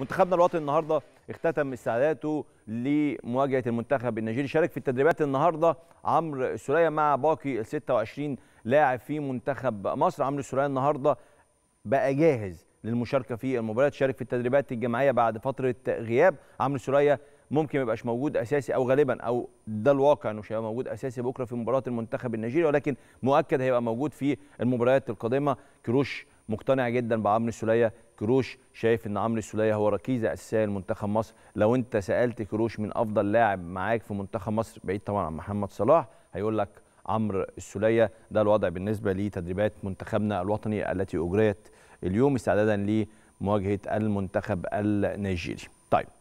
منتخبنا الوطني النهارده اختتم استعداداته لمواجهه المنتخب النيجيري شارك في التدريبات النهارده عمرو السوليه مع باقي ال 26 لاعب في منتخب مصر عمرو السوليه النهارده بقى جاهز للمشاركه في المباريات شارك في التدريبات الجماعيه بعد فتره غياب عمرو السوليه ممكن ما يبقاش موجود اساسي او غالبا او ده الواقع انه مش هيبقى موجود اساسي بكره في مباراه المنتخب النيجيري ولكن مؤكد هيبقى موجود في المباريات القادمه كروش مقتنع جدا بعمرو السوليه كروش شايف ان عمرو السوليه هو ركيزه اساسيه لمنتخب مصر لو انت سالت كروش من افضل لاعب معاك في منتخب مصر بعيد طبعا عن محمد صلاح هيقول لك عمرو السوليه ده الوضع بالنسبه لتدريبات منتخبنا الوطني التي اجريت اليوم استعدادا لمواجهه المنتخب النيجيري طيب